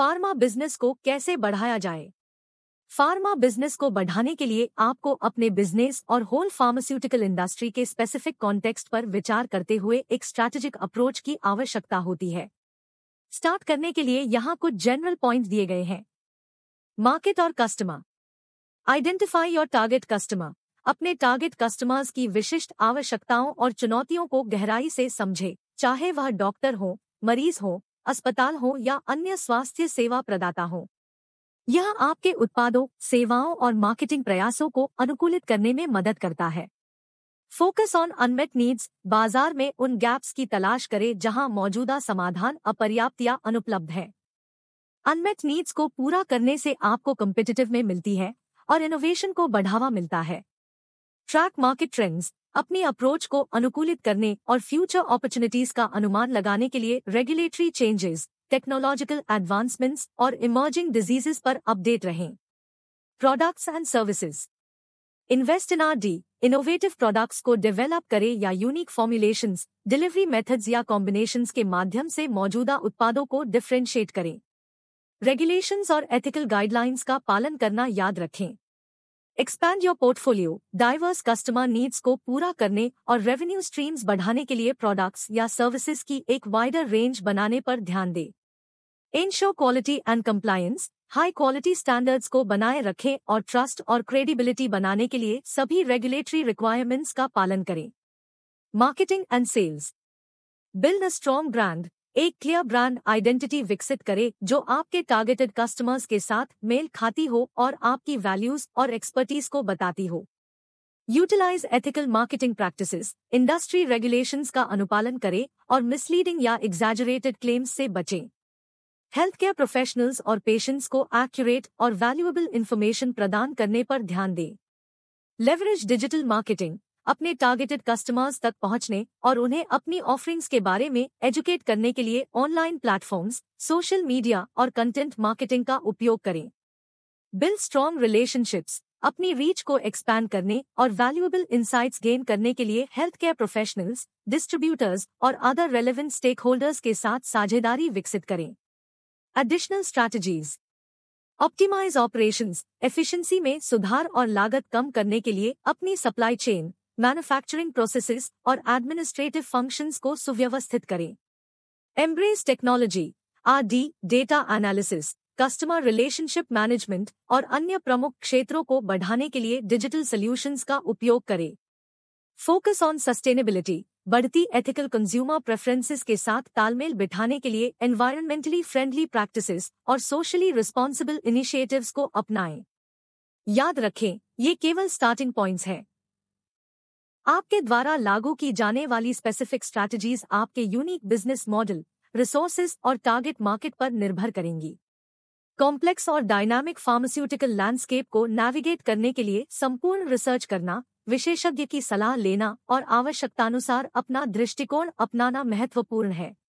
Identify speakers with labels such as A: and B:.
A: pharma business को कैसे बढ़ाया जाए फार्मा बिजनेस को बढ़ाने के लिए आपको अपने बिजनेस और होल फार्मास्यूटिकल इंडस्ट्री के स्पेसिफिक कॉन्टेक्स्ट पर विचार करते हुए एक स्ट्रैटेजिक अप्रोच की आवश्यकता होती है स्टार्ट करने के लिए यहाँ कुछ जनरल पॉइंट दिए गए हैं मार्केट और customer identify your target customer अपने टारगेट कस्टमर्स की विशिष्ट आवश्यकताओं और चुनौतियों को गहराई से समझे चाहे वह डॉक्टर हो मरीज हो अस्पताल हो या अन्य स्वास्थ्य सेवा प्रदाता हो यह आपके उत्पादों सेवाओं और मार्केटिंग प्रयासों को अनुकूलित करने में मदद करता है फोकस ऑन अनमेट नीड्स बाजार में उन गैप्स की तलाश करें जहां मौजूदा समाधान अपर्याप्त या अनुपलब्ध है अनमेट नीड्स को पूरा करने से आपको कम्पिटिटिव में मिलती है और इनोवेशन को बढ़ावा मिलता है ट्रैक मार्केट ट्रेंड्स अपनी अप्रोच को अनुकूलित करने और फ्यूचर अपॉर्चुनिटीज का अनुमान लगाने के लिए रेगुलेटरी चेंजेस टेक्नोलॉजिकल एडवांसमेंट्स और इमर्जिंग डिजीजेस पर अपडेट रहें products and services invest in R D innovative products को डेवलप करें या यूनिक फॉर्मुलेशन डिलीवरी मेथड्स या कॉम्बिनेशन के माध्यम से मौजूदा उत्पादों को डिफ्रेंशिएट करें रेगुलेशंस और एथिकल गाइडलाइंस का पालन करना याद रखें expand your portfolio diverse customer needs को पूरा करने और रेवेन्यू स्ट्रीम्स बढ़ाने के लिए प्रोडक्ट्स या सर्विसेज की एक वाइडर रेंज बनाने पर ध्यान दें ensure quality and compliance high quality standards को बनाए रखें और ट्रस्ट और क्रेडिबिलिटी बनाने के लिए सभी रेगुलेटरी रिक्वायरमेंट्स का पालन करें marketing and sales build a strong brand एक क्लियर ब्रांड आइडेंटिटी विकसित करें जो आपके टारगेटेड कस्टमर्स के साथ मेल खाती हो और आपकी वैल्यूज और एक्सपर्टीज को बताती हो utilise ethical marketing practices, industry regulations का अनुपालन करें और मिसलीडिंग या एग्जैजरेटेड क्लेम्स से बचें हेल्थ केयर प्रोफेशनल्स और पेशेंट्स को एक्यूरेट और वैल्यूएबल इन्फॉर्मेशन प्रदान करने पर ध्यान दें लेवरेज डिजिटल मार्केटिंग अपने टारगेटेड कस्टमर्स तक पहुंचने और उन्हें अपनी ऑफरिंग्स के बारे में एजुकेट करने के लिए ऑनलाइन प्लेटफॉर्म्स सोशल मीडिया और कंटेंट मार्केटिंग का उपयोग करें बिल्ड स्ट्रॉन्ग रिलेशनशिप्स अपनी रीच को एक्सपैंड करने और वैल्यूएबल इंसाइट्स गेन करने के लिए हेल्थ केयर प्रोफेशनल्स डिस्ट्रीब्यूटर्स और अदर रेलिवेंट स्टेक होल्डर्स के साथ साझेदारी विकसित करें additional strategies optimise operations efficiency में सुधार और लागत कम करने के लिए अपनी सप्लाई चेन मैन्युफैक्चरिंग प्रोसेसेस और एडमिनिस्ट्रेटिव फंक्शंस को सुव्यवस्थित करें embrace technology RD data analysis customer relationship management और अन्य प्रमुख क्षेत्रों को बढ़ाने के लिए डिजिटल सॉल्यूशंस का उपयोग करें फोकस ऑन सस्टेनेबिलिटी बढ़ती एथिकल कंज्यूमर प्रेफरेंसेस के साथ तालमेल बिठाने के लिए एनवायरमेंटली फ्रेंडली प्रैक्टिसेस और सोशली रिस्पॉन्सिबल इनिशिएटिव्स को अपनाएं याद रखें ये केवल स्टार्टिंग पॉइंट्स हैं आपके द्वारा लागू की जाने वाली स्पेसिफिक स्ट्रैटेजीज आपके यूनिक बिजनेस मॉडल रिसोर्सेज और टारगेट मार्केट पर निर्भर करेंगी कॉम्प्लेक्स और डायनामिक फार्मास्यूटिकल लैंडस्केप को नेविगेट करने के लिए संपूर्ण रिसर्च करना विशेषज्ञ की सलाह लेना और आवश्यकतानुसार अपना दृष्टिकोण अपनाना महत्वपूर्ण है